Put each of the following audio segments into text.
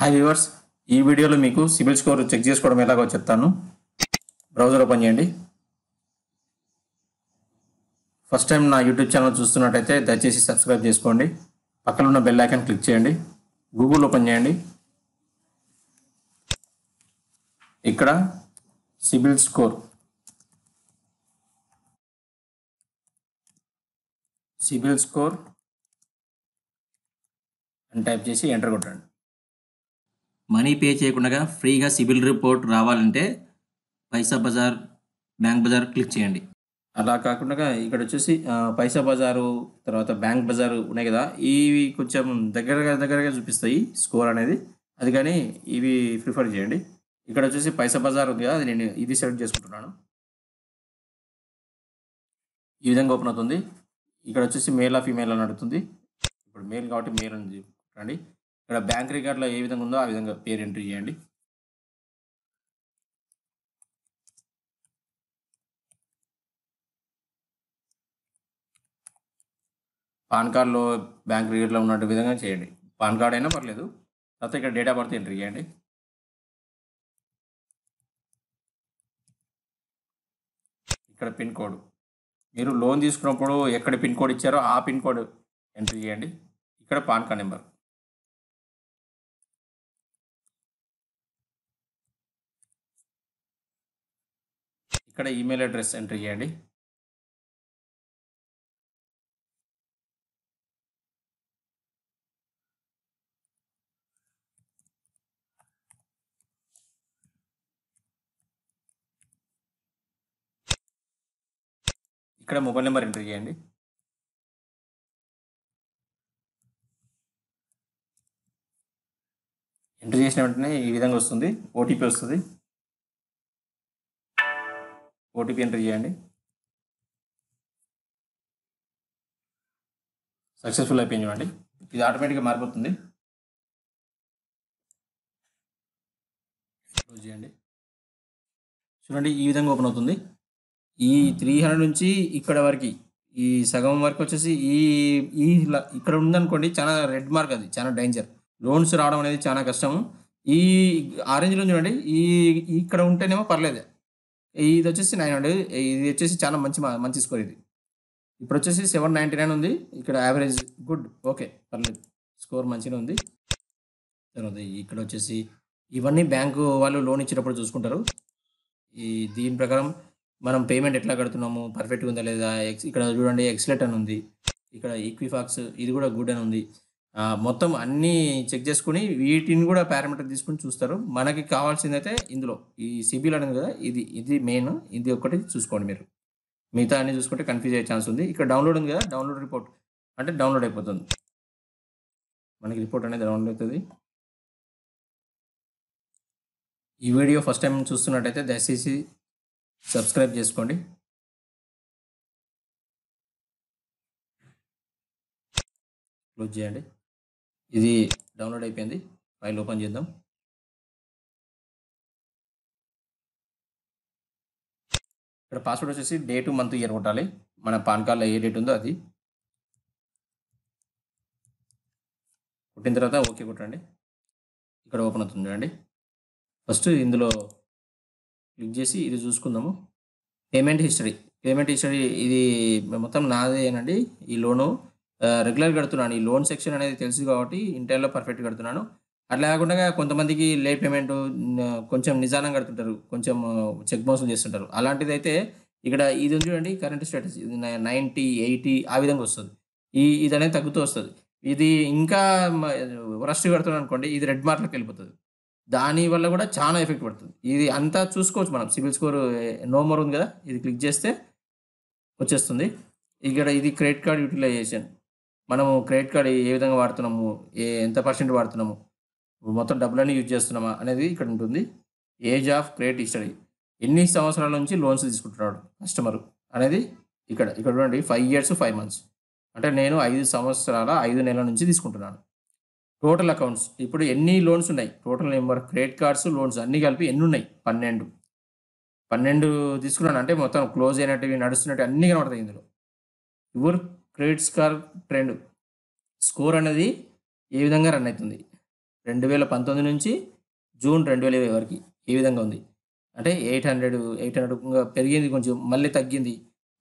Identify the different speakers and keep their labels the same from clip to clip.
Speaker 1: hi viewers ఈ వీడియోలో మీకు సిబిల్ స్కోర్ చెక్ చేసుకోవడం ఎలాగో చెప్తాను బ్రౌజర్ ఓపెన్ చేయండి ఫస్ట్ టైం నా యూట్యూబ్ ఛానల్ చూస్తున్నట్టయితే దయచేసి సబ్స్క్రైబ్ చేసుకోండి పక్కనున్న బెల్ ఐకాన్ క్లిక్ చేయండి గూగుల్ ఓపెన్ చేయండి ఇక్కడ సిబిల్ స్కోర్ సిబిల్ స్కోర్ అని టైప్ చేసి ఎంటర్ కొట్టండి మనీ పే చేయకుండా ఫ్రీగా సిబిల్ రిపోర్ట్ రావాలంటే Paisabazaar BankBazaar click చేయండి అలా కాకుండా ఇక్కడ వచ్చేసి పైసా బజారు తర్వాత బ్యాంక్ బజారు ఉన్నాయి కదా ఇవి కొంచెం దగ్గరగా దగ్గరగా చూపిస్తాయి స్కోర్ అనేది అది కానీ ఇవి ప్రిఫర్ చేయండి ఇక్కడ వచ్చేసి పైసా బజార్ ఉంది కదా అది నేను ఇది సెలెక్ట్ చేసుకుంటున్నాను ఈ విధంగా ఓపెన్ అవుతుంది ఇక్కడ వచ్చేసి మేల్ ఆ ఫీమేల్ అని అడుగుతుంది ఇప్పుడు మేల్ కాబట్టి మేల్ అని రండి ఇక్కడ బ్యాంక్ రికార్డులో ఏ విధంగా ఉందో ఆ విధంగా పేరు ఎంట్రీ చేయండి పాన్ కార్డులో బ్యాంక్ రికార్డులో ఉన్నట్టు విధంగా చేయండి పాన్ కార్డ్ అయినా పర్లేదు తర్వాత ఇక్కడ డేట్ ఆఫ్ బర్త్ ఎంట్రీ చేయండి ఇక్కడ పిన్ కోడ్ మీరు లోన్ తీసుకున్నప్పుడు ఎక్కడ పిన్ కోడ్ ఇచ్చారో ఆ పిన్ కోడ్ ఎంట్రీ చేయండి ఇక్కడ పాన్ కార్డ్ నెంబర్
Speaker 2: ఇక్కడ ఈమెయిల్ అడ్రస్ ఎంటర్ చేయండి ఇక్కడ మొబైల్ నెంబర్ ఎంటర్ చేయండి
Speaker 1: ఎంటర్ చేసిన వెంటనే ఈ విధంగా వస్తుంది ఓటీపీ వస్తుంది ఓటీపీ ఎంటర్ చేయండి సక్సెస్ఫుల్ అయిపోయింది చూడండి ఇది ఆటోమేటిక్గా మారిపోతుంది క్లోజ్ చేయండి చూడండి ఈ విధంగా ఓపెన్ అవుతుంది ఈ త్రీ హండ్రెడ్ నుంచి ఇక్కడ వరకు ఈ సగం వరకు వచ్చేసి ఈ ఈ ఇక్కడ ఉందనుకోండి చాలా రెడ్ మార్క్ అది చాలా డేంజర్ లోన్స్ రావడం అనేది చాలా కష్టం ఈ ఆరెంజ్లో చూడండి ఈ ఇక్కడ ఉంటేనేమో పర్లేదు ఇది వచ్చేసి నైన్ హండ్రెడ్ ఇది వచ్చేసి చాలా మంచి మంచి స్కోర్ ఇది ఇప్పుడు వచ్చేసి సెవెన్ నైంటీ నైన్ ఉంది ఇక్కడ యావరేజ్ గుడ్ ఓకే పర్లేదు స్కోర్ మంచిగా ఉంది తర్వాత ఇక్కడ వచ్చేసి ఇవన్నీ బ్యాంకు వాళ్ళు లోన్ ఇచ్చినప్పుడు చూసుకుంటారు ఈ దీని ప్రకారం మనం పేమెంట్ ఎట్లా కడుతున్నాము పర్ఫెక్ట్గా ఉందా లేదా ఎక్స్ ఇక్కడ చూడండి ఎక్స్లెట్ అని ఉంది ఇక్కడ ఈక్విఫాక్స్ ఇది కూడా గుడ్ అని ఉంది మొత్తం అన్నీ చెక్ చేసుకుని వీటిని కూడా పారామీటర్ తీసుకుని చూస్తారు మనకి కావాల్సిందైతే ఇందులో ఈ సిబిల్ అనేది కదా ఇది ఇది మెయిన్ ఇది ఒకటి చూసుకోండి మీరు మిగతా అన్ని చూసుకుంటే కన్ఫ్యూజ్ అయ్యే ఛాన్స్ ఉంది ఇక్కడ డౌన్లోడ్ ఉంది కదా డౌన్లోడ్ రిపోర్ట్ అంటే డౌన్లోడ్ అయిపోతుంది మనకి రిపోర్ట్ అనేది డౌన్లోడ్ అవుతుంది ఈ వీడియో ఫస్ట్ టైం చూస్తున్నట్టయితే దయచేసి
Speaker 2: సబ్స్క్రైబ్ చేసుకోండి క్లోజ్ చేయండి ఇది డౌన్లోడ్ అయిపోయింది
Speaker 1: ఫైల్ ఓపెన్ చేద్దాం ఇక్కడ పాస్వర్డ్ వచ్చేసి డేటు మంత్ ఇయర్ కొట్టాలి మన పాన్ కార్డ్లో ఏ డేట్ ఉందో అది కొట్టిన తర్వాత ఓకే కొట్టండి ఇక్కడ ఓపెన్ అవుతుంది చూడండి ఫస్ట్ ఇందులో క్లిక్ చేసి ఇది చూసుకుందాము పేమెంట్ హిస్టరీ పేమెంట్ హిస్టరీ ఇది మొత్తం నాదేనండి ఈ లోను రెగ్యులర్ కడుతున్నాను ఈ లోన్ సెక్షన్ అనేది తెలుసు కాబట్టి ఇన్ టైంలో పర్ఫెక్ట్ కడుతున్నాను అట్లా కాకుండా కొంతమందికి లేట్ పేమెంట్ కొంచెం నిజానం కడుతుంటారు కొంచెం చెక్ మోసం చేస్తుంటారు అలాంటిది అయితే ఇక్కడ ఇది ఉంది చూడండి కరెంట్ స్టేటస్ ఇది నైంటీ ఎయిటీ ఆ విధంగా వస్తుంది ఈ ఇది అనేది తగ్గుతూ వస్తుంది ఇది ఇంకా వరస్ట్ కడుతున్నాను అనుకోండి ఇది రెడ్ మార్క్లోకి వెళ్ళిపోతుంది దాని వల్ల కూడా చాలా ఎఫెక్ట్ పడుతుంది ఇది అంతా చూసుకోవచ్చు మనం సిబిల్ స్కోర్ నో మోర్ ఉంది కదా ఇది క్లిక్ చేస్తే వచ్చేస్తుంది ఇక్కడ ఇది క్రెడిట్ కార్డ్ యూటిలైజేషన్ మనము క్రెడిట్ కార్డ్ ఏ విధంగా వాడుతున్నాము ఏ ఎంత పర్సెంట్ వాడుతున్నాము మొత్తం డబ్బులన్నీ యూజ్ చేస్తున్నామా అనేది ఇక్కడ ఉంటుంది ఏజ్ ఆఫ్ క్రెడిట్ హిస్టరీ ఎన్ని సంవత్సరాల నుంచి లోన్స్ తీసుకుంటున్నాడు కస్టమర్ అనేది ఇక్కడ ఇక్కడ చూడండి ఫైవ్ ఇయర్స్ ఫైవ్ మంత్స్ అంటే నేను ఐదు సంవత్సరాల ఐదు నెలల నుంచి తీసుకుంటున్నాను టోటల్ అకౌంట్స్ ఇప్పుడు ఎన్ని లోన్స్ ఉన్నాయి total number credit cards loans అన్నీ కలిపి ఎన్ని ఉన్నాయి పన్నెండు పన్నెండు తీసుకున్నాను అంటే మొత్తం క్లోజ్ అయినట్టు నడుస్తున్నట్టు అన్నీ కనబడతాయి ఇందులో your credit score trend score అనేది ఏ విధంగా రన్ అవుతుంది రెండు వేల పంతొమ్మిది నుంచి జూన్ రెండు వేల ఇరవై వరకు ఏ విధంగా ఉంది అంటే ఎయిట్ హండ్రెడ్ ఎయిట్ హండ్రెడ్ పెరిగింది కొంచెం మళ్ళీ తగ్గింది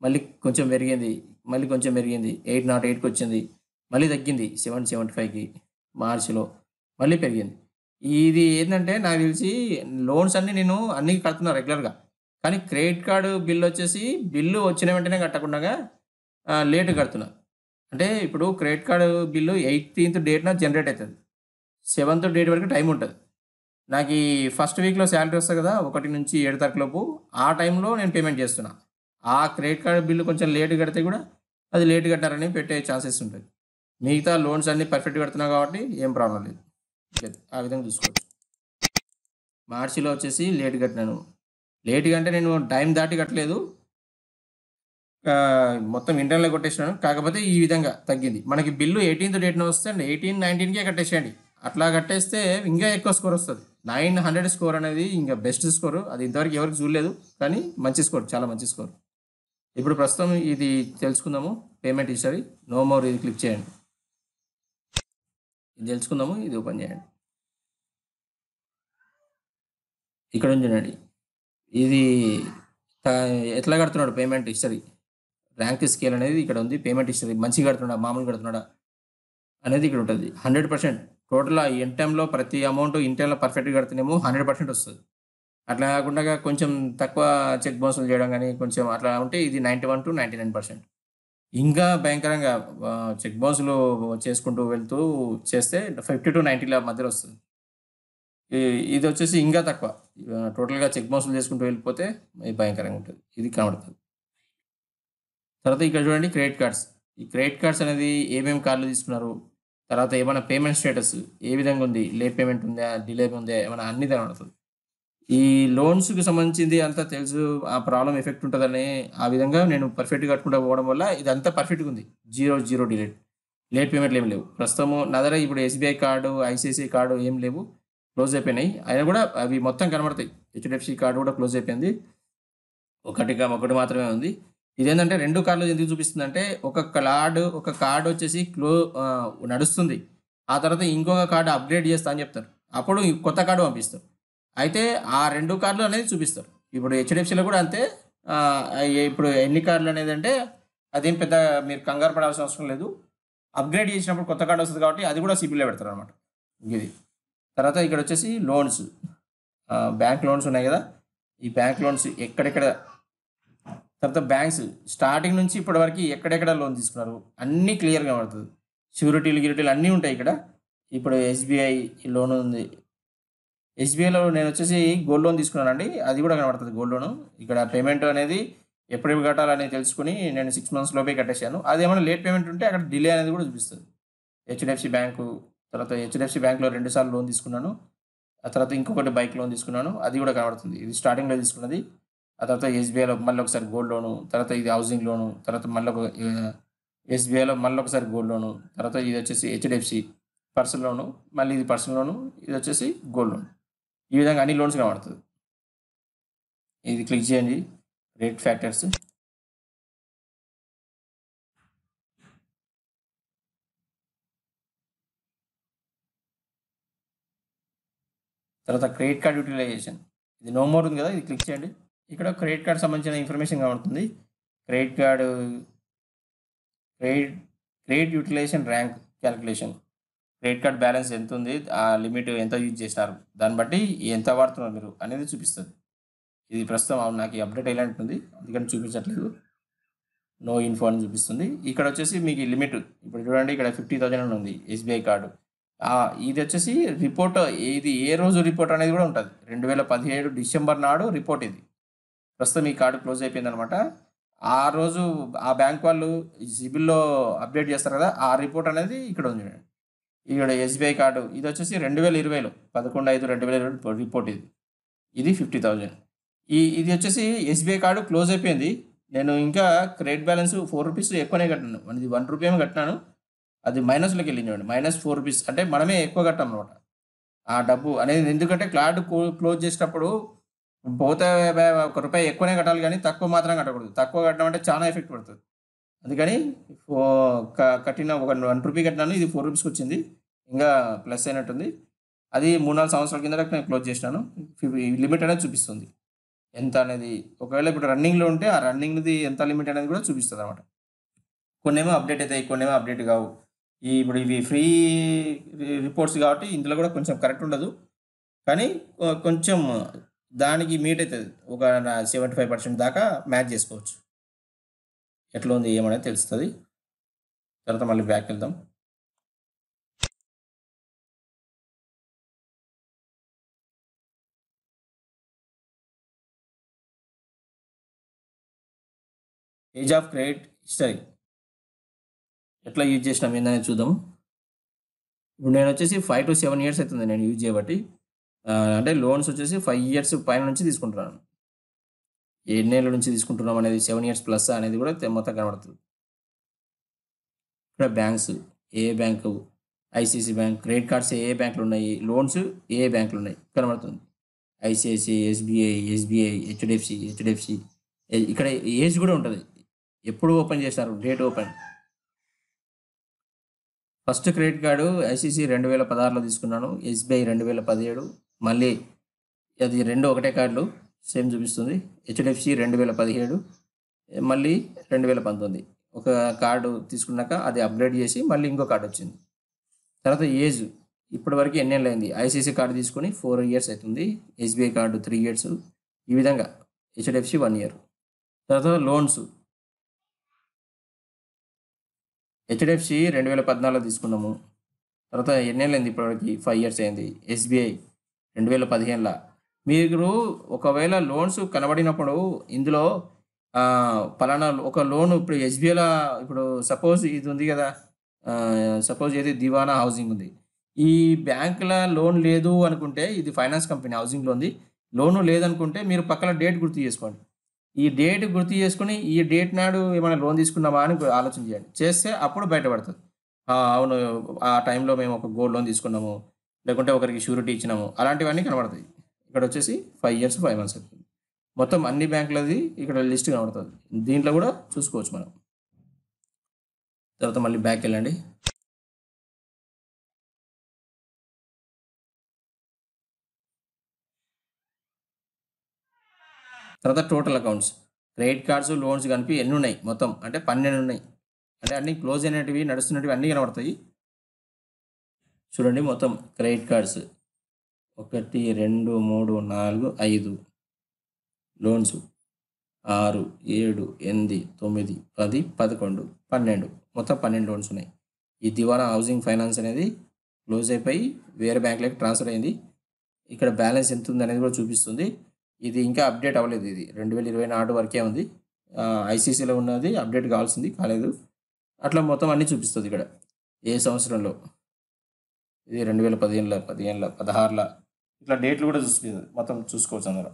Speaker 1: మళ్ళీ కొంచెం పెరిగింది మళ్ళీ కొంచెం పెరిగింది ఎయిట్ నాట్ ఎయిట్కి వచ్చింది మళ్ళీ తగ్గింది సెవెన్ సెవెంటీ ఫైవ్కి మార్చిలో మళ్ళీ పెరిగింది ఇది ఏంటంటే నాకు తెలిసి లోన్స్ అన్నీ నేను అన్నీ కడుతున్నాను రెగ్యులర్గా కానీ క్రెడిట్ కార్డు బిల్లు వచ్చేసి బిల్లు వచ్చిన వెంటనే కట్టకుండా లేట్ కడుతున్నా అంటే ఇప్పుడు క్రెడిట్ కార్డు బిల్లు ఎయిటీన్త్ డేట్న జనరేట్ అవుతుంది సెవెంత్ డేట్ వరకు టైం ఉంటుంది నాకు ఈ ఫస్ట్ వీక్లో శాలరీ వస్తుంది కదా ఒకటి నుంచి ఏడు లోపు ఆ టైంలో నేను పేమెంట్ చేస్తున్నా ఆ క్రెడిట్ కార్డు బిల్లు కొంచెం లేట్ కడితే కూడా అది లేట్ కట్టారని పెట్టే ఛాన్సెస్ ఉంటుంది మిగతా లోన్స్ అన్నీ పర్ఫెక్ట్ కడుతున్నావు కాబట్టి ఏం ప్రాబ్లం లేదు ఆ విధంగా చూసుకోవచ్చు మార్చిలో వచ్చేసి లేట్ కట్టినాను లేట్గా అంటే నేను టైం దాటి కట్టలేదు మొత్తం ఇంటర్నల్ కొట్టేసినాను కాకపోతే ఈ విధంగా తగ్గింది మనకి బిల్లు ఎయిటీన్త్ డేట్న వస్తుంది ఎయిటీన్ నైన్టీన్కే కట్టేసేయండి అట్లా కట్టేస్తే ఇంకా ఎక్కువ స్కోర్ వస్తుంది నైన్ హండ్రెడ్ స్కోర్ అనేది ఇంకా బెస్ట్ స్కోర్ అది ఇంతవరకు ఎవరికి చూడలేదు కానీ మంచి స్కోర్ చాలా మంచి స్కోర్ ఇప్పుడు ప్రస్తుతం ఇది తెలుసుకుందాము పేమెంట్ హిస్టరీ నో మోర్ ఇది క్లిక్ చేయండి ఇది తెలుసుకుందాము ఇది ఓపెన్ చేయండి ఇక్కడ ఉంచండి ఇది ఎట్లా కడుతున్నాడు పేమెంట్ హిస్టరీ ర్యాంక్ స్కేల్ అనేది ఇక్కడ ఉంది పేమెంట్ హిస్టరీ మంచి కడుతున్నాడా మామూలు కడుతున్నాడా అనేది ఇక్కడ ఉంటుంది హండ్రెడ్ పర్సెంట్ టోటల్ ఆ ఎన్ టైంలో ప్రతి అమౌంట్ ఇన్ టైంలో పర్ఫెక్ట్గా కడితేనేమో హండ్రెడ్ పర్సెంట్ వస్తుంది అట్లా కాకుండా కొంచెం తక్కువ చెక్ బౌన్సులు చేయడం కానీ కొంచెం అట్లా ఉంటే ఇది ninety one to ninety nine percent ఇంకా భయంకరంగా చెక్ బౌన్స్లు చేసుకుంటూ వెళ్తూ చేస్తే ఫిఫ్టీ టు నైంటీల మధ్యలో వస్తుంది ఇది వచ్చేసి ఇంకా తక్కువ టోటల్గా చెక్ బౌన్స్లు చేసుకుంటూ వెళ్ళిపోతే భయంకరంగా ఉంటుంది ఇది కనబడుతుంది తర్వాత ఇక్కడ చూడండి క్రెడిట్ కార్డ్స్ ఈ క్రెడిట్ కార్డ్స్ అనేది ఏమేమి కార్డులు తీసుకున్నారు తర్వాత ఏమైనా పేమెంట్ స్టేటస్ ఏ విధంగా ఉంది లేట్ పేమెంట్ ఉందా డిలే ఉందా ఏమైనా అన్ని కనబడుతుంది ఈ లోన్స్కి సంబంధించింది అంతా తెలుసు ఆ ప్రాబ్లం ఎఫెక్ట్ ఉంటుందని ఆ విధంగా నేను పర్ఫెక్ట్గా కట్టుకుంటా పోవడం వల్ల ఇదంతా పర్ఫెక్ట్గా ఉంది జీరో జీరో డిలేట్ లేట్ పేమెంట్లు ఏమి లేవు ప్రస్తుతము నా దగ్గర ఇప్పుడు ఎస్బీఐ కార్డు ఐసిఐసిఐ కార్డు ఏం లేవు క్లోజ్ అయిపోయినాయి అయినా కూడా అవి మొత్తం కనబడతాయి హెచ్డిఎఫ్సి కార్డు కూడా క్లోజ్ అయిపోయింది ఒకటిగా ఒకటి మాత్రమే ఉంది ఇదేంటంటే రెండు కార్డులు ఎందుకు చూపిస్తుంది అంటే ఒక కార్డు ఒక కార్డు వచ్చేసి క్లో నడుస్తుంది ఆ తర్వాత ఇంకొక కార్డు అప్గ్రేడ్ చేస్తా అని చెప్తారు అప్పుడు కొత్త కార్డు పంపిస్తారు అయితే ఆ రెండు కార్డులు అనేది చూపిస్తారు ఇప్పుడు హెచ్డిఎఫ్సిలో కూడా అంతే ఇప్పుడు ఎన్ని కార్డులు అనేది అంటే అదేం పెద్ద మీరు కంగారు పడాల్సిన అవసరం లేదు అప్గ్రేడ్ చేసినప్పుడు కొత్త కార్డు వస్తుంది కాబట్టి అది కూడా సిబిల్లో పెడతారు అనమాట ఇది తర్వాత ఇక్కడ వచ్చేసి లోన్స్ బ్యాంక్ లోన్స్ ఉన్నాయి కదా ఈ బ్యాంక్ లోన్స్ ఎక్కడెక్కడ తర్వాత బ్యాంక్స్ స్టార్టింగ్ నుంచి ఇప్పటి వరకు ఎక్కడెక్కడ లోన్ తీసుకున్నారు అన్నీ క్లియర్గా పడుతుంది షూరిటీలు గిరిటీలు అన్నీ ఉంటాయి ఇక్కడ ఇప్పుడు ఎస్బీఐ లోన్ ఉంది ఎస్బీఐలో నేను వచ్చేసి గోల్డ్ లోన్ తీసుకున్నానండి అది కూడా కనబడుతుంది గోల్డ్ లోన్ ఇక్కడ పేమెంట్ అనేది ఎప్పుడెప్పుడు కట్టాలని తెలుసుకుని నేను సిక్స్ మంత్స్ లోపే కట్టేశాను అది ఏమైనా లేట్ పేమెంట్ ఉంటే అక్కడ డిలే అనేది కూడా చూపిస్తుంది హెచ్డిఎఫ్సి బ్యాంకు తర్వాత హెచ్డిఎఫ్సి బ్యాంక్లో సార్లు లోన్ తీసుకున్నాను ఆ తర్వాత ఇంకొకటి బైక్ లోన్ తీసుకున్నాను అది కూడా కనబడుతుంది ఇది స్టార్టింగ్లో తీసుకున్నది ఆ తర్వాత ఎస్బీఐలో మళ్ళీ ఒకసారి గోల్డ్ లోను తర్వాత ఇది హౌసింగ్ లోను తర్వాత మళ్ళీ ఒక ఎస్బీఐలో మళ్ళీ ఒకసారి గోల్డ్ లోను తర్వాత ఇది వచ్చేసి హెచ్డిఎఫ్సి పర్సనల్ లోను మళ్ళీ ఇది పర్సనల్ లోను ఇది వచ్చేసి గోల్డ్ లోన్ ఈ విధంగా అన్ని లోన్స్ కనబడుతుంది ఇది
Speaker 2: క్లిక్ చేయండి రేట్ ఫ్యాక్టర్స్
Speaker 1: తర్వాత క్రెడిట్ కార్డ్ యూటిలైజేషన్ ఇది నో మోర్ ఉంది కదా ఇది క్లిక్ చేయండి ఇక్కడ క్రెడిట్ కార్డ్ సంబంధించిన ఇన్ఫర్మేషన్ ఉంటుంది credit card credit credit utilization rank calculation credit card balance ఎంత ఉంది ఆ లిమిట్ ఎంత యూజ్ చేస్తారు దాన్ని బట్టి ఎంత వాడుతున్నారు మీరు అనేది చూపిస్తుంది ఇది ప్రస్తుతం నాకు అప్డేట్ ఉంటుంది అందుకని చూపించట్లేదు నో ఇన్ఫో అని చూపిస్తుంది ఇక్కడ వచ్చేసి మీకు లిమిట్ ఇప్పుడు చూడండి ఇక్కడ ఫిఫ్టీ థౌజండ్ అని ఉంది ఎస్బీఐ కార్డు ఇది వచ్చేసి రిపోర్ట్ ఇది ఏ రోజు రిపోర్ట్ అనేది కూడా ఉంటుంది రెండు వేల పదిహేడు డిసెంబర్ నాడు రిపోర్ట్ ఇది ప్రస్తుతం ఈ కార్డు క్లోజ్ అయిపోయిందనమాట ఆ రోజు ఆ బ్యాంక్ వాళ్ళు సిబిల్లో అప్డేట్ చేస్తారు కదా ఆ రిపోర్ట్ అనేది ఇక్కడ ఉంది చూడండి ఇక్కడ ఎస్బీఐ కార్డు ఇది వచ్చేసి రెండు వేల ఇరవైలో పదకొండు ఐదు రెండు వేల ఇరవై రిపోర్ట్ ఇది ఇది ఫిఫ్టీ థౌజండ్ ఈ ఇది వచ్చేసి ఎస్బీఐ కార్డు క్లోజ్ అయిపోయింది నేను ఇంకా క్రెడిట్ బ్యాలెన్స్ ఫోర్ రూపీస్ ఎక్కువనే కట్టాను ఇది వన్ రూపీ ఏమో కట్టినాను అది మైనస్లోకి వెళ్ళింది చూడండి మైనస్ ఫోర్ రూపీస్ అంటే మనమే ఎక్కువ కట్టాం అనమాట ఆ డబ్బు అనేది ఎందుకంటే క్లాడ్ క్లోజ్ చేసేటప్పుడు పోతే ఒక రూపాయి ఎక్కువనే కట్టాలి కానీ తక్కువ మాత్రం కట్టకూడదు తక్కువ కట్టడం అంటే చాలా ఎఫెక్ట్ పడుతుంది అందుకని కట్టిన ఒక వన్ రూపీ కట్టినాను ఇది ఫోర్ రూపీస్కి వచ్చింది ఇంకా ప్లస్ అయినట్టుంది అది మూడు నాలుగు సంవత్సరాల కింద నేను క్లోజ్ చేసినాను లిమిట్ అనేది చూపిస్తుంది ఎంత అనేది ఒకవేళ ఇప్పుడు రన్నింగ్లో ఉంటే ఆ రన్నింగ్ది ఎంత లిమిట్ అనేది కూడా చూపిస్తుంది అనమాట కొన్నేమో అప్డేట్ అవుతాయి కొన్నేమో అప్డేట్ కావు ఈ ఇప్పుడు ఇవి ఫ్రీ రిపోర్ట్స్ కాబట్టి ఇందులో కూడా కొంచెం కరెక్ట్ ఉండదు కానీ కొంచెం దానికి మీట్ అవుతుంది ఒక సెవెంటీ ఫైవ్ పర్సెంట్ దాకా మ్యాచ్ చేసుకోవచ్చు ఎట్లా ఉంది ఏమనేది తెలుస్తుంది
Speaker 2: తర్వాత మళ్ళీ బ్యాక్ వెళ్దాం ఏజ్ ఆఫ్ క్రెడిట్ హిస్టరీ
Speaker 1: ఎట్లా యూజ్ చేసినాం ఏందనేది చూద్దాం ఇప్పుడు నేను వచ్చేసి ఫైవ్ టు సెవెన్ ఇయర్స్ అవుతుంది నేను యూజ్ చేయబట్టి అంటే లోన్స్ వచ్చేసి ఫైవ్ ఇయర్స్ పైన నుంచి తీసుకుంటున్నాను ఎన్నేళ్ళ నుంచి తీసుకుంటున్నాం అనేది సెవెన్ ఇయర్స్ ప్లస్ అనేది కూడా మొత్తం కనబడుతుంది ఇక్కడ బ్యాంక్స్ ఏ bank ICICI bank credit cards ఏ బ్యాంకులు ఉన్నాయి లోన్స్ ఏ బ్యాంకులు ఉన్నాయి కనబడుతుంది ICICI SBI SBI HDFC HDFC ఇక్కడ ఏజ్ కూడా ఉంటుంది ఎప్పుడు ఓపెన్ చేశారు date open first credit card ICICI రెండు వేల పదహారులో తీసుకున్నాను ఎస్బీఐ రెండు వేల పదిహేడు మళ్ళీ అది రెండు ఒకటే కార్డులు సేమ్ చూపిస్తుంది హెచ్డిఎఫ్సి రెండు వేల పదిహేడు మళ్ళీ రెండు వేల పంతొమ్మిది ఒక కార్డు తీసుకున్నాక అది అప్గ్రేడ్ చేసి మళ్ళీ ఇంకో కార్డు వచ్చింది తర్వాత ఏజ్ ఇప్పటివరకు ఏళ్ళు అయింది ఐసీసీ కార్డు తీసుకొని ఫోర్ ఇయర్స్ అవుతుంది ఎస్బీఐ కార్డు త్రీ ఇయర్స్ ఈ విధంగా హెచ్డిఎఫ్సి వన్ ఇయర్ తర్వాత లోన్స్ హెచ్డిఎఫ్సి రెండు వేల పద్నాలుగులో తీసుకున్నాము తర్వాత ఏళ్ళు అయింది ఇప్పటివరకు ఫైవ్ ఇయర్స్ అయింది ఎస్బీఐ రెండు వేల పదిహేనులో మీరు ఒకవేళ లోన్స్ కనబడినప్పుడు ఇందులో పలానా ఒక లోన్ ఇప్పుడు ఎస్బీఐలో ఇప్పుడు సపోజ్ ఇది ఉంది కదా సపోజ్ ఏది దివానా హౌసింగ్ ఉంది ఈ బ్యాంకుల లోన్ లేదు అనుకుంటే ఇది ఫైనాన్స్ కంపెనీ హౌసింగ్లో ఉంది లోను లేదనుకుంటే మీరు పక్కన డేట్ గుర్తు చేసుకోండి ఈ డేట్ గుర్తు చేసుకుని ఈ డేట్ నాడు ఏమైనా లోన్ తీసుకున్నామా అని ఆలోచన చేయండి చేస్తే అప్పుడు బయటపడుతుంది అవును ఆ టైంలో మేము ఒక గోల్డ్ లోన్ తీసుకున్నాము లేకుంటే ఒకరికి షూరిటీ ఇచ్చినాము అలాంటివన్నీ కనబడతాయి ఇక్కడ వచ్చేసి ఫైవ్ ఇయర్స్ ఫైవ్ మంత్స్ అవుతుంది మొత్తం అన్ని బ్యాంకులది ఇక్కడ లిస్ట్ కనబడుతుంది దీంట్లో కూడా చూసుకోవచ్చు మనం
Speaker 2: తర్వాత మళ్ళీ బ్యాక్ వెళ్ళండి
Speaker 1: తర్వాత total accounts credit cards loans కనిపి ఎన్ని ఉన్నాయి మొత్తం అంటే పన్నెండు ఉన్నాయి అంటే అన్ని క్లోజ్ అయినటివి నడుస్తున్నటివి అన్నీ కనబడతాయి చూడండి మొత్తం క్రెడిట్ కార్డ్స్ ఒకటి రెండు మూడు నాలుగు ఐదు లోన్స్ ఆరు ఏడు ఎనిమిది తొమ్మిది పది పదకొండు పన్నెండు మొత్తం పన్నెండు లోన్స్ ఉన్నాయి ఈ దివానా హౌసింగ్ ఫైనాన్స్ అనేది క్లోజ్ అయిపోయి వేరే బ్యాంకులకు ట్రాన్స్ఫర్ అయింది ఇక్కడ బ్యాలెన్స్ ఎంత ఉంది అనేది కూడా చూపిస్తుంది ఇది ఇంకా అప్డేట్ అవ్వలేదు ఇది రెండు వేల ఇరవై నాటి వరకే ఉంది ఐసీసీలో ఉన్నది అప్డేట్ కావాల్సింది కాలేదు అట్లా మొత్తం అన్నీ చూపిస్తుంది ఇక్కడ ఏ సంవత్సరంలో ఇది రెండు వేల పదిహేనులో పదిహేనులో పదహారులో ఇట్లా డేట్లు కూడా చూసి మొత్తం చూసుకోవచ్చు అందులో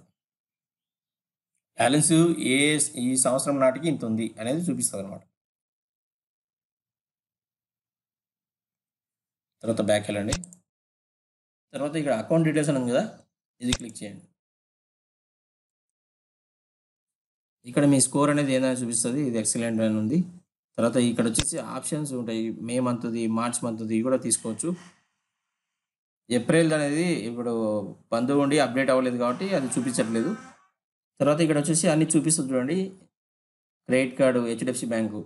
Speaker 1: బ్యాలెన్స్ ఏ ఈ సంవత్సరం నాటికి ఇంత ఉంది అనేది చూపిస్తుంది అనమాట తర్వాత బ్యాక్ వెళ్ళండి తర్వాత ఇక్కడ అకౌంట్ డీటెయిల్స్ అని ఉంది కదా ఇది క్లిక్ చేయండి ఇక్కడ మీ స్కోర్ అనేది ఏదైనా చూపిస్తుంది ఇది ఎక్సలెంట్ అని ఉంది తర్వాత ఇక్కడ వచ్చేసి ఆప్షన్స్ ఉంటాయి మే మంత్ది మార్చ్ మంత్ది కూడా తీసుకోవచ్చు ఏప్రిల్ అనేది ఇప్పుడు బంధువు ఉండి అప్డేట్ అవ్వలేదు కాబట్టి అది చూపించట్లేదు తర్వాత ఇక్కడ వచ్చేసి అన్ని చూపిస్తుంది చూడండి క్రెడిట్ కార్డు హెచ్డిఎఫ్సి బ్యాంకు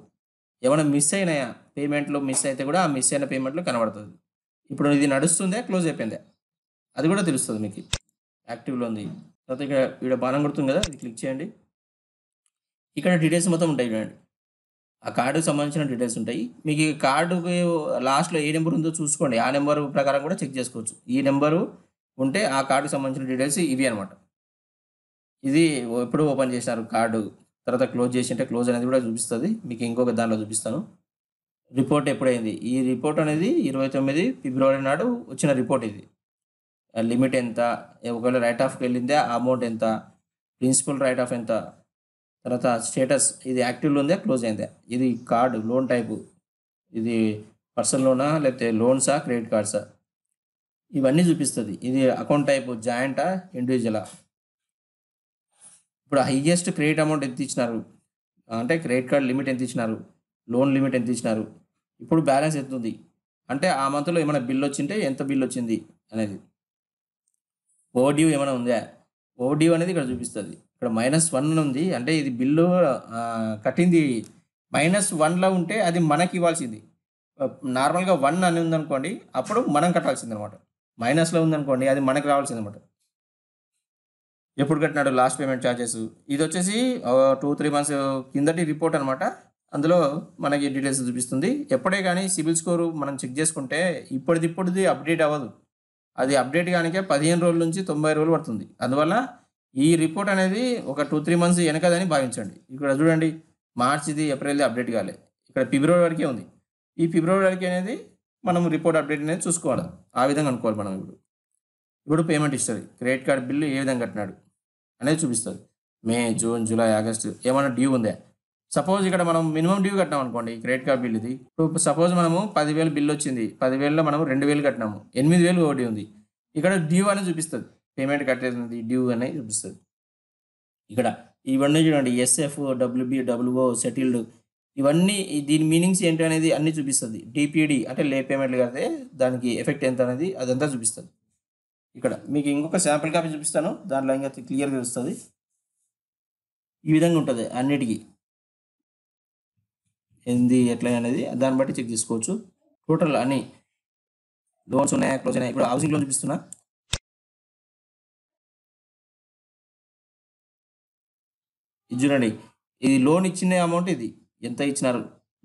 Speaker 1: ఏమైనా మిస్ అయినాయా పేమెంట్లో మిస్ అయితే కూడా ఆ మిస్ అయిన పేమెంట్లో కనబడుతుంది ఇప్పుడు ఇది నడుస్తుందే క్లోజ్ అయిపోయిందే అది కూడా తెలుస్తుంది మీకు యాక్టివ్లో ఉంది తర్వాత ఇక్కడ ఇక్కడ బాణం కొడుతుంది కదా అది క్లిక్ చేయండి ఇక్కడ డీటెయిల్స్ మొత్తం ఉంటాయి చూడండి ఆ కార్డు సంబంధించిన డీటెయిల్స్ ఉంటాయి మీకు ఈ కార్డుకి లాస్ట్లో ఏ నెంబర్ ఉందో చూసుకోండి ఆ నెంబర్ ప్రకారం కూడా చెక్ చేసుకోవచ్చు ఈ నెంబరు ఉంటే ఆ కార్డుకు సంబంధించిన డీటెయిల్స్ ఇవి అనమాట ఇది ఎప్పుడు ఓపెన్ చేశారు కార్డు తర్వాత క్లోజ్ చేసి అంటే క్లోజ్ అనేది కూడా చూపిస్తుంది మీకు ఇంకొక దానిలో చూపిస్తాను రిపోర్ట్ ఎప్పుడైంది ఈ రిపోర్ట్ అనేది ఇరవై తొమ్మిది ఫిబ్రవరి నాడు వచ్చిన రిపోర్ట్ ఇది లిమిట్ ఎంత ఒకవేళ రైట్ ఆఫ్కి వెళ్ళిందే అమౌంట్ ఎంత ప్రిన్సిపల్ రైట్ ఆఫ్ ఎంత తర్వాత స్టేటస్ ఇది యాక్టివ్లో ఉందా క్లోజ్ అయిందా ఇది కార్డు లోన్ టైపు ఇది పర్సనల్ లోనా లేకపోతే లోన్సా క్రెడిట్ కార్డ్సా ఇవన్నీ చూపిస్తుంది ఇది అకౌంట్ టైపు జాయింటా ఇండివిజువలా ఇప్పుడు హయ్యెస్ట్ క్రెడిట్ అమౌంట్ ఎంత ఇచ్చినారు అంటే క్రెడిట్ కార్డ్ లిమిట్ ఎంత ఇచ్చినారు లోన్ లిమిట్ ఎంత ఇచ్చినారు ఇప్పుడు బ్యాలెన్స్ ఎంత ఉంది అంటే ఆ మంత్లో ఏమైనా బిల్ వచ్చింటే ఎంత బిల్ వచ్చింది అనేది ఓ డ్యూ ఏమైనా ఉందా ఓడియో అనేది ఇక్కడ చూపిస్తుంది ఇక్కడ మైనస్ వన్ ఉంది అంటే ఇది బిల్లు కట్టింది మైనస్ వన్లో ఉంటే అది మనకి ఇవ్వాల్సింది నార్మల్గా వన్ అని ఉందనుకోండి అప్పుడు మనం కట్టాల్సింది అనమాట మైనస్లో ఉందనుకోండి అది మనకు రావాల్సింది అనమాట ఎప్పుడు కట్టినాడు లాస్ట్ పేమెంట్ ఛార్జెస్ ఇది వచ్చేసి టూ త్రీ మంత్స్ కిందటి రిపోర్ట్ అనమాట అందులో మనకి డీటెయిల్స్ చూపిస్తుంది ఎప్పుడే కానీ సిబిల్ స్కోరు మనం చెక్ చేసుకుంటే ఇప్పటిది ఇప్పటిది అప్డేట్ అవ్వదు అది అప్డేట్ కానికే పదిహేను రోజుల నుంచి తొంభై రోజులు పడుతుంది అందువల్ల ఈ రిపోర్ట్ అనేది ఒక టూ త్రీ మంత్స్ వెనకదని భావించండి ఇక్కడ చూడండి మార్చిది ఏప్రిల్ది అప్డేట్ కాలే ఇక్కడ ఫిబ్రవరి వరకే ఉంది ఈ ఫిబ్రవరి వరకే అనేది మనం రిపోర్ట్ అప్డేట్ అనేది చూసుకోవాలి ఆ విధంగా అనుకోవాలి మనం ఇప్పుడు ఇప్పుడు పేమెంట్ ఇస్తుంది క్రెడిట్ కార్డ్ బిల్లు ఏ విధంగా కట్టినాడు అనేది చూపిస్తుంది మే జూన్ జూలై ఆగస్టు ఏమైనా డ్యూ ఉందా సపోజ్ ఇక్కడ మనం మినిమం డ్యూ కట్టాం అనుకోండి క్రెడిట్ కార్డ్ బిల్ ఇది ఇప్పుడు సపోజ్ మనము పదివేలు బిల్ వచ్చింది పదివేలలో మనం రెండు వేలు కట్టినాము ఎనిమిది వేలు ఒకటి ఉంది ఇక్కడ డ్యూ అనేది చూపిస్తుంది పేమెంట్ కట్టేది డ్యూ అనేది చూపిస్తుంది ఇక్కడ ఇవన్నీ చూడండి ఎస్ఎఫ్ డబ్ల్యూబి డబ్ల్యూఓ సెటిల్డ్ ఇవన్నీ దీని మీనింగ్స్ ఏంటి అనేది అన్నీ చూపిస్తుంది డిపిడి అంటే లే పేమెంట్లు కడితే దానికి ఎఫెక్ట్ ఎంత అనేది అదంతా చూపిస్తుంది ఇక్కడ మీకు ఇంకొక శాంపుల్ కాపీ చూపిస్తాను దాంట్లో ఇంకా క్లియర్గా చూస్తుంది ఈ విధంగా ఉంటుంది అన్నిటికీ ఏంది ఎట్లా అనేది దాన్ని బట్టి చెక్ చేసుకోవచ్చు టోటల్ అన్ని లోన్స్ ఉన్నాయా క్లోజ్ అయినా ఇప్పుడు హౌసింగ్ లోన్ చూపిస్తున్నా ఇది చూడండి ఇది లోన్ ఇచ్చిన అమౌంట్ ఇది ఎంత ఇచ్చినారు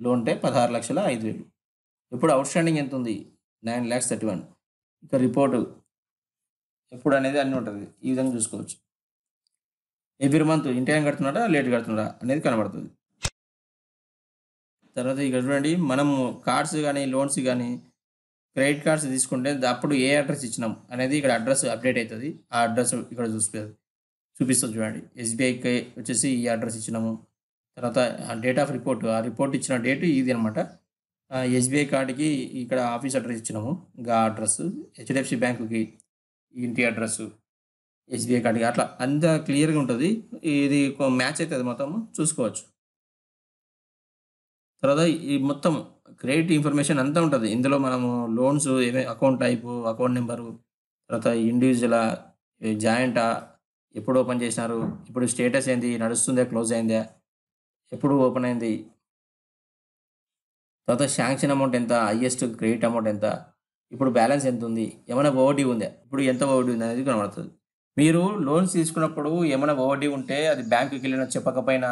Speaker 1: లోన్ అంటే పదహారు లక్షల ఐదు వేలు ఇప్పుడు అవుట్ స్టాండింగ్ ఎంత ఉంది నైన్ ల్యాక్స్ థర్టీ వన్ ఇక రిపోర్టు ఎప్పుడు అనేది అన్నీ ఉంటుంది ఈ విధంగా చూసుకోవచ్చు ఎవ్రీ మంత్ ఇంటి కడుతున్నాడా లేట్ కడుతున్నాడా అనేది కనబడుతుంది తర్వాత ఇక్కడ చూడండి మనము కార్డ్స్ కానీ లోన్స్ కానీ క్రెడిట్ కార్డ్స్ తీసుకుంటే అప్పుడు ఏ అడ్రస్ ఇచ్చినాం అనేది ఇక్కడ అడ్రస్ అప్డేట్ అవుతుంది ఆ అడ్రస్ ఇక్కడ చూసి చూపిస్తుంది చూడండి ఎస్బీఐకి వచ్చేసి ఈ అడ్రస్ ఇచ్చినాము తర్వాత డేట్ ఆఫ్ రిపోర్ట్ ఆ రిపోర్ట్ ఇచ్చిన డేట్ ఇది అనమాట ఎస్బీఐ కార్డుకి ఇక్కడ ఆఫీస్ అడ్రస్ ఇచ్చినాము గా అడ్రస్ హెచ్డిఎఫ్సి బ్యాంకుకి ఇంటి అడ్రస్ ఎస్బీఐ కార్డుకి అట్లా అంత క్లియర్గా ఉంటుంది ఇది మ్యాచ్ అవుతుంది మొత్తం చూసుకోవచ్చు తర్వాత ఈ మొత్తం క్రెడిట్ ఇన్ఫర్మేషన్ అంతా ఉంటుంది ఇందులో మనము లోన్స్ ఏమే అకౌంట్ టైపు అకౌంట్ నెంబరు తర్వాత ఇండివిజువలా జాయింటా ఎప్పుడు ఓపెన్ చేసినారు ఇప్పుడు స్టేటస్ ఏంది నడుస్తుందా క్లోజ్ అయిందా ఎప్పుడు ఓపెన్ అయింది తర్వాత శాంక్షన్ అమౌంట్ ఎంత హయ్యెస్ట్ క్రెడిట్ అమౌంట్ ఎంత ఇప్పుడు బ్యాలెన్స్ ఎంత ఉంది ఏమైనా ఓవర్డీ ఉందా ఇప్పుడు ఎంత ఓవర్డీ ఉంది అనేది కనబడుతుంది మీరు లోన్స్ తీసుకున్నప్పుడు ఏమైనా ఓవర్డీ ఉంటే అది బ్యాంకుకి వెళ్ళినా చెప్పకపోయినా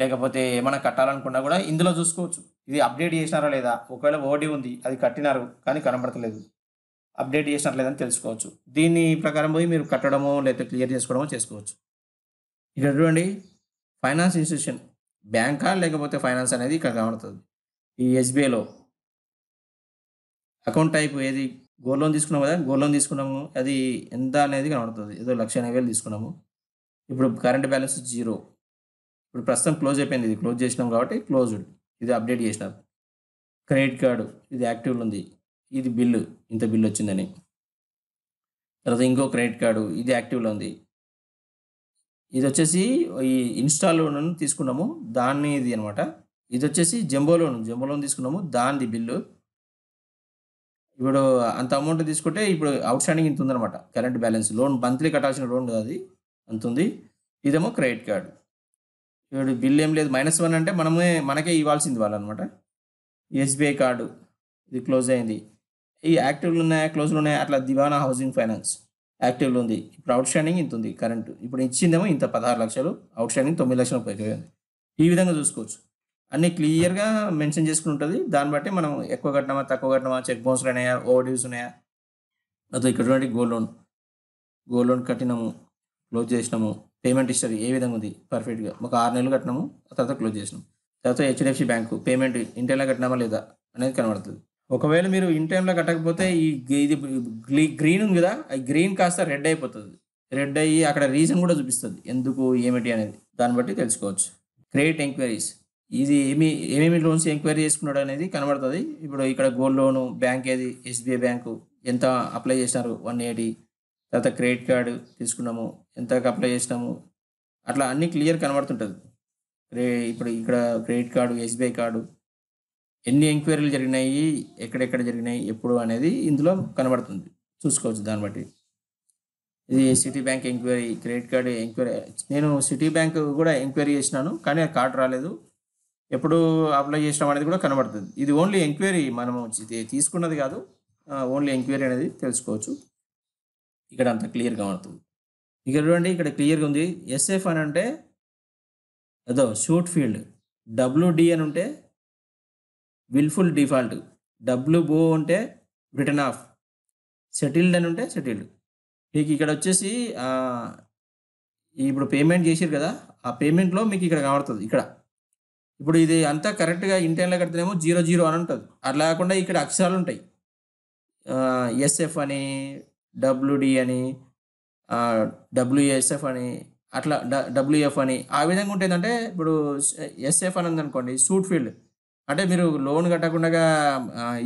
Speaker 1: లేకపోతే ఏమైనా కట్టాలనుకున్నా కూడా ఇందులో చూసుకోవచ్చు ఇది అప్డేట్ చేసినారా లేదా ఒకవేళ ఓడి ఉంది అది కట్టినారు కానీ కనబడతలేదు అప్డేట్ చేసినారు లేదని తెలుసుకోవచ్చు దీని ప్రకారం పోయి మీరు కట్టడమో లేకపోతే క్లియర్ చేసుకోవడమో చేసుకోవచ్చు ఇక్కడ చూడండి ఫైనాన్స్ ఇన్స్టిట్యూషన్ బ్యాంకా లేకపోతే ఫైనాన్స్ అనేది ఇక్కడ కనబడుతుంది ఈ ఎస్బీఐలో అకౌంట్ టైప్ ఏది గోల్డ్ లోన్ తీసుకున్నాము కదా గోల్డ్ లోన్ తీసుకున్నాము అది ఎంత అనేది కనబడుతుంది ఏదో లక్ష ఎనభై వేలు తీసుకున్నాము ఇప్పుడు కరెంట్ బ్యాలెన్స్ జీరో ఇప్పుడు ప్రస్తుతం క్లోజ్ అయిపోయింది ఇది క్లోజ్ చేసినాం కాబట్టి క్లోజ్డ్ ఇది అప్డేట్ చేసినారు క్రెడిట్ కార్డు ఇది యాక్టివ్లో ఉంది ఇది బిల్లు ఇంత బిల్లు వచ్చిందని తర్వాత ఇంకో క్రెడిట్ కార్డు ఇది యాక్టివ్లో ఉంది ఇది వచ్చేసి ఈ ఇన్స్టాల్ లోన్ తీసుకున్నాము దాన్ని ఇది అనమాట ఇది వచ్చేసి జంబో లోన్ జంబో లోన్ తీసుకున్నాము దానిది బిల్లు ఇప్పుడు అంత అమౌంట్ తీసుకుంటే ఇప్పుడు అవుట్ స్టాండింగ్ ఇంత ఉందనమాట కరెంట్ బ్యాలెన్స్ లోన్ మంత్లీ కట్టాల్సిన లోన్ అది అంత ఉంది ఇదేమో క్రెడిట్ కార్డు ఇప్పుడు బిల్ ఏం లేదు మైనస్ వన్ అంటే మనమే మనకే ఇవ్వాల్సింది అనమాట ఎస్బీఐ కార్డు ఇది క్లోజ్ అయింది ఈ యాక్టివ్లు ఉన్నాయా క్లోజ్లు ఉన్నాయా అట్లా దివానా హౌసింగ్ ఫైనాన్స్ యాక్టివ్లో ఉంది ఇప్పుడు అవుట్ స్టాండింగ్ ఇంత ఉంది కరెంటు ఇప్పుడు ఇచ్చిందేమో ఇంత పదహారు లక్షలు అవుట్ స్టాండింగ్ తొమ్మిది లక్షల పోయిపోయింది ఈ విధంగా చూసుకోవచ్చు అన్ని క్లియర్గా మెన్షన్ చేసుకుని ఉంటుంది దాన్ని బట్టి మనం ఎక్కువ కట్టినామా తక్కువ కట్టినామా చెక్ బౌన్స్లు ఉన్నాయా ఓవర్ డ్యూస్ ఉన్నాయా అదో ఇక్కడ గోల్డ్ లోన్ గోల్డ్ లోన్ కట్టినాము క్లోజ్ చేసినాము పేమెంట్ హిస్టరీ ఏ విధంగా ఉంది పర్ఫెక్ట్గా ఒక ఆరు నెలలు కట్టినాము తర్వాత క్లోజ్ చేసినాం తర్వాత హెచ్డిఎఫ్సి బ్యాంకు పేమెంట్ ఇన్ టైంలో కట్టినామా లేదా అనేది కనబడుతుంది ఒకవేళ మీరు ఇన్ టైంలో కట్టకపోతే ఈ ఇది గ్రీన్ ఉంది కదా ఈ గ్రీన్ కాస్త రెడ్ అయిపోతుంది రెడ్ అయ్యి అక్కడ రీజన్ కూడా చూపిస్తుంది ఎందుకు ఏమిటి అనేది దాన్ని బట్టి తెలుసుకోవచ్చు క్రెడిట్ ఎంక్వైరీస్ ఇది ఏమి ఏమేమి లోన్స్ ఎంక్వైరీ చేసుకున్నాడు అనేది కనబడుతుంది ఇప్పుడు ఇక్కడ గోల్డ్ లోను బ్యాంక్ ఏది ఎస్బీఐ బ్యాంకు ఎంత అప్లై చేసినారు వన్ ఎయిటీ తర్వాత క్రెడిట్ కార్డు తీసుకున్నాము ఎంత అప్లై చేసినాము అట్లా అన్నీ క్లియర్ కనబడుతుంటుంది ఇప్పుడు ఇక్కడ క్రెడిట్ కార్డు ఎస్బీఐ కార్డు ఎన్ని ఎంక్వైరీలు జరిగినాయి ఎక్కడెక్కడ జరిగినాయి ఎప్పుడు అనేది ఇందులో కనబడుతుంది చూసుకోవచ్చు దాన్ని బట్టి ఇది Citi bank enquiry credit card enquiry నేను సిటీ బ్యాంక్ కూడా ఎంక్వైరీ చేసినాను కానీ ఆ కార్డు రాలేదు ఎప్పుడు అప్లై చేసినాం అనేది కూడా కనబడుతుంది ఇది ఓన్లీ ఎంక్వైరీ మనము తీసుకున్నది కాదు ఓన్లీ ఎంక్వైరీ అనేది తెలుసుకోవచ్చు ఇక్కడ అంత క్లియర్గా మారుతుంది ఇక్కడ చూడండి ఇక్కడ క్లియర్గా ఉంది ఎస్ఎఫ్ అని అంటే అదో షూట్ ఫీల్డ్ డబ్ల్యూడి అని ఉంటే విల్ఫుల్ డిఫాల్ట్ డబ్ల్యూబో అంటే రిటర్న్ ఆఫ్ సెటిల్డ్ అని ఉంటే సెటిల్డ్ మీకు ఇక్కడ వచ్చేసి ఇప్పుడు పేమెంట్ చేసారు కదా ఆ పేమెంట్లో మీకు ఇక్కడ కనబడుతుంది ఇక్కడ ఇప్పుడు ఇది అంతా కరెక్ట్గా ఇంటర్నల్ కడితేనేమో జీరో జీరో అని ఉంటుంది అట్లా కాకుండా ఇక్కడ అక్షరాలు ఉంటాయి ఎస్ఎఫ్ అని డబ్ల్యూడి అని డబ్ల్యూఎస్ఎఫ్ అని అట్లా డబ్ల్యూఎఫ్ అని ఆ విధంగా ఉంటుందంటే ఇప్పుడు ఎస్ఎఫ్ అని ఉందనుకోండి సూట్ ఫీల్డ్ అంటే మీరు లోన్ కట్టకుండా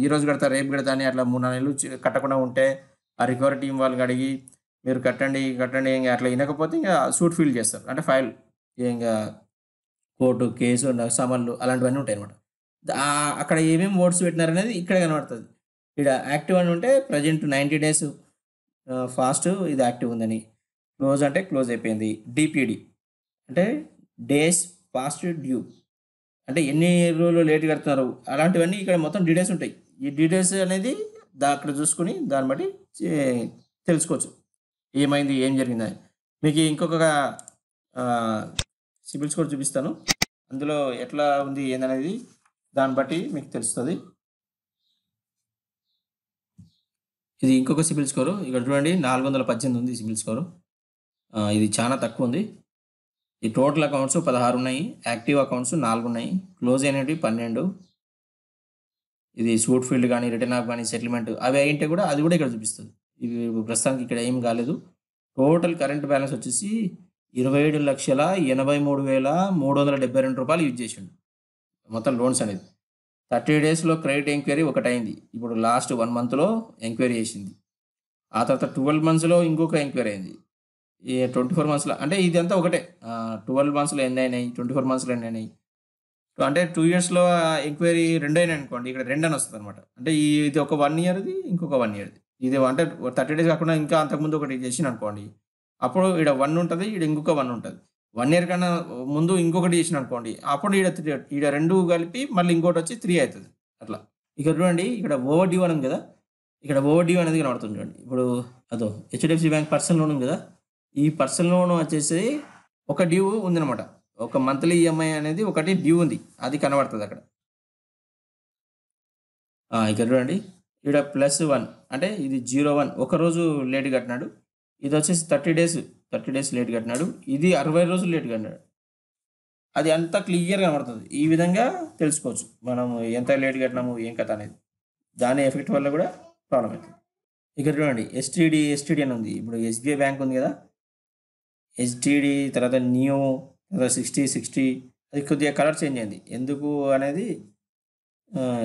Speaker 1: ఈరోజు కడతా రేపు కడతా అని అట్లా మూడు నెలలు కట్టకుండా ఉంటే ఆ రికవరీ టీం వాళ్ళకి అడిగి మీరు కట్టండి కట్టండి ఇంకా అట్లా వినకపోతే ఇంకా సూట్ ఫీల్ చేస్తారు అంటే ఫైల్ ఇంకా కోర్టు కేసు సమన్లు అలాంటివన్నీ ఉంటాయి అనమాట అక్కడ ఏమేమి ఓట్స్ పెట్టినారనేది ఇక్కడ కనబడుతుంది ఇక్కడ యాక్టివ్ అని ఉంటే ప్రజెంట్ నైంటీ డేస్ ఫాస్ట్ ఇది యాక్టివ్ ఉందని క్లోజ్ అంటే క్లోజ్ అయిపోయింది డిపిడి అంటే డేస్ ఫాస్ట్ డ్యూ అంటే ఎన్ని రోజులు లేట్ కడుతున్నారు అలాంటివన్నీ ఇక్కడ మొత్తం డీటెయిల్స్ ఉంటాయి ఈ డీటెయిల్స్ అనేది దా అక్కడ చూసుకుని దాన్ని బట్టి తెలుసుకోవచ్చు ఏమైంది ఏం జరిగిందని మీకు ఇంకొక సిబిల్ స్కోర్ చూపిస్తాను అందులో ఎట్లా ఉంది ఏందనేది దాన్ని బట్టి మీకు తెలుస్తుంది ఇది ఇంకొక సిబిల్ స్కోరు ఇక్కడ చూడండి నాలుగు వందల పద్దెనిమిది ఉంది సిబిల్ స్కోరు ఇది చాలా తక్కువ ఉంది ఈ టోటల్ అకౌంట్స్ పదహారు ఉన్నాయి యాక్టివ్ అకౌంట్స్ నాలుగు ఉన్నాయి క్లోజ్ అయినవి పన్నెండు ఇది సూట్ ఫీల్డ్ కానీ రిటర్న్ ఆఫ్ కానీ సెటిల్మెంట్ అవి అయింటే కూడా అది కూడా ఇక్కడ చూపిస్తుంది ఇవి ప్రస్తుతానికి ఇక్కడ ఏం కాలేదు టోటల్ కరెంట్ బ్యాలెన్స్ వచ్చేసి ఇరవై ఏడు లక్షల ఎనభై మూడు వేల మూడు వందల డెబ్బై రెండు రూపాయలు యూజ్ చేసిండు మొత్తం లోన్స్ అనేది థర్టీ డేస్లో క్రెడిట్ ఎంక్వైరీ ఒకటి అయింది ఇప్పుడు లాస్ట్ వన్ మంత్లో ఎంక్వైరీ చేసింది ఆ తర్వాత ట్వెల్వ్ మంత్స్లో ఇంకొక ఎంక్వైరీ అయింది ఈ ట్వంటీ ఫోర్ మంత్స్లో అంటే ఇదంతా ఒకటే ట్వెల్వ్ మంత్స్లో ఎన్ని అయినాయి ట్వంటీ ఫోర్ మంత్స్లో ఎన్ని అయినాయి అంటే టూ ఇయర్స్లో ఎంక్వైరీ రెండు అయినాయి అనుకోండి ఇక్కడ రెండు అని వస్తుంది అనమాట అంటే ఇది ఒక వన్ ఇయర్ది ఇంకొక వన్ ఇయర్ది ఇది అంటే థర్టీ డేస్ కాకుండా ఇంకా అంతకుముందు ఒకటి చేసిన అనుకోండి అప్పుడు ఇక్కడ వన్ ఉంటుంది ఇక్కడ ఇంకొక వన్ ఉంటుంది వన్ ఇయర్ కన్నా ముందు ఇంకొకటి చేసిన అనుకోండి అప్పుడు ఈడ త్రీ ఈడ రెండు కలిపి మళ్ళీ ఇంకోటి వచ్చి త్రీ అవుతుంది అట్లా ఇక్కడ చూడండి ఇక్కడ ఓవర్ డ్యూ అని కదా ఇక్కడ ఓవర్ డ్యూ అనేది కనబడుతుంది చూడండి ఇప్పుడు అదో హెచ్డిఎఫ్సి బ్యాంక్ పర్సనల్ లోన్ కదా ఈ పర్సనల్ లోన్ వచ్చేసి ఒక డ్యూ ఉందన్నమాట ఒక మంత్లీ ఈఎంఐ అనేది ఒకటి డ్యూ ఉంది అది కనబడుతుంది అక్కడ ఇక్కడ చూడండి ఇక్కడ ప్లస్ వన్ అంటే ఇది జీరో వన్ ఒకరోజు లేట్ కట్టినాడు ఇది వచ్చేసి thirty days thirty days late కట్టినాడు ఇది అరవై రోజులు లేట్ కట్టినాడు అది అంత క్లియర్ కనబడుతుంది ఈ విధంగా తెలుసుకోవచ్చు మనం ఎంత లేట్ కట్టినాము ఏం కథ అనేది దాని ఎఫెక్ట్ వల్ల కూడా ప్రాబ్లం అవుతుంది ఇక్కడ చూడండి ఎస్టీడీ ఎస్టీడీ అని ఉంది ఇప్పుడు ఎస్బీఐ బ్యాంక్ ఉంది కదా ఎస్టీడీ తర్వాత న్యూ తర్వాత సిక్స్టీ సిక్స్టీ అది కొద్దిగా కలర్ చేంజ్ అయింది ఎందుకు అనేది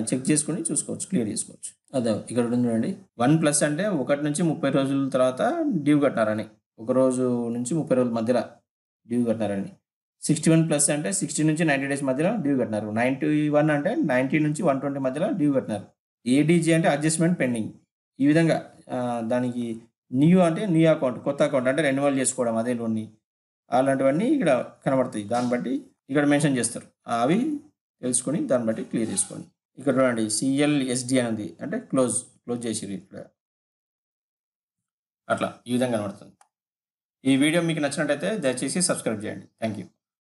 Speaker 1: చెక్ చేసుకుని చూసుకోవచ్చు క్లియర్ చేసుకోవచ్చు అదే ఇక్కడ చూడండి వన్ ప్లస్ అంటే ఒకటి నుంచి ముప్పై రోజుల తర్వాత డ్యూ కట్టారని ఒక రోజు నుంచి ముప్పై రోజుల మధ్యలో డ్యూ కట్టినారండి సిక్స్టీ వన్ ప్లస్ అంటే సిక్స్టీ నుంచి నైంటీ డేస్ మధ్యలో డ్యూ కట్టినారు నైంటీ వన్ అంటే నైంటీ నుంచి వన్ ట్వంటీ మధ్యలో డ్యూ కట్టినారు ఏడీజీ అంటే అడ్జస్ట్మెంట్ పెండింగ్ ఈ విధంగా దానికి న్యూ అంటే న్యూ అకౌంట్ కొత్త అకౌంట్ అంటే రెన్యువల్ చేసుకోవడం అదే లోన్ని అలాంటివన్నీ ఇక్కడ కనబడతాయి దాన్ని బట్టి ఇక్కడ మెన్షన్ చేస్తారు అవి తెలుసుకొని దాన్ని బట్టి క్లియర్ చేసుకోండి ఇక్కడ చూడండి సిఎల్ఎస్డి అనేది అంటే క్లోజ్ క్లోజ్ చేసిరు ఇక్కడ అట్లా ఈ విధంగా కనబడుతుంది ఈ వీడియో మీకు నచ్చినట్టయితే దయచేసి సబ్స్క్రైబ్ చేయండి థ్యాంక్ యూ